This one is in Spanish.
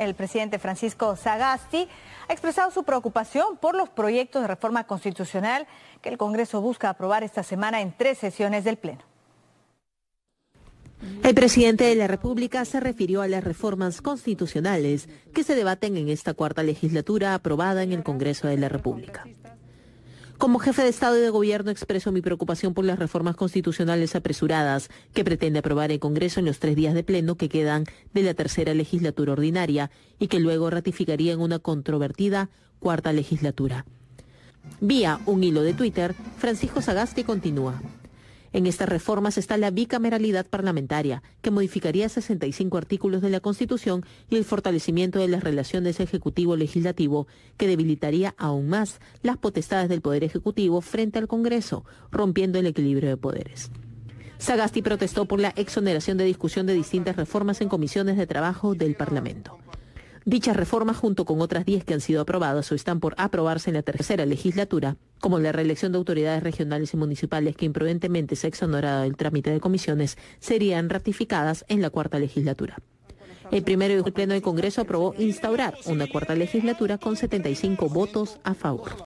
el presidente Francisco Sagasti ha expresado su preocupación por los proyectos de reforma constitucional que el Congreso busca aprobar esta semana en tres sesiones del Pleno. El presidente de la República se refirió a las reformas constitucionales que se debaten en esta cuarta legislatura aprobada en el Congreso de la República. Como jefe de Estado y de Gobierno expreso mi preocupación por las reformas constitucionales apresuradas que pretende aprobar el Congreso en los tres días de pleno que quedan de la tercera legislatura ordinaria y que luego ratificaría en una controvertida cuarta legislatura. Vía un hilo de Twitter, Francisco Sagasti continúa. En estas reformas está la bicameralidad parlamentaria, que modificaría 65 artículos de la Constitución y el fortalecimiento de las relaciones ejecutivo-legislativo, que debilitaría aún más las potestades del Poder Ejecutivo frente al Congreso, rompiendo el equilibrio de poderes. Sagasti protestó por la exoneración de discusión de distintas reformas en comisiones de trabajo del Parlamento. Dichas reformas, junto con otras 10 que han sido aprobadas o están por aprobarse en la tercera legislatura, como la reelección de autoridades regionales y municipales que imprudentemente se ha exonerado del trámite de comisiones, serían ratificadas en la cuarta legislatura. El primero y el pleno del Congreso aprobó instaurar una cuarta legislatura con 75 votos a favor.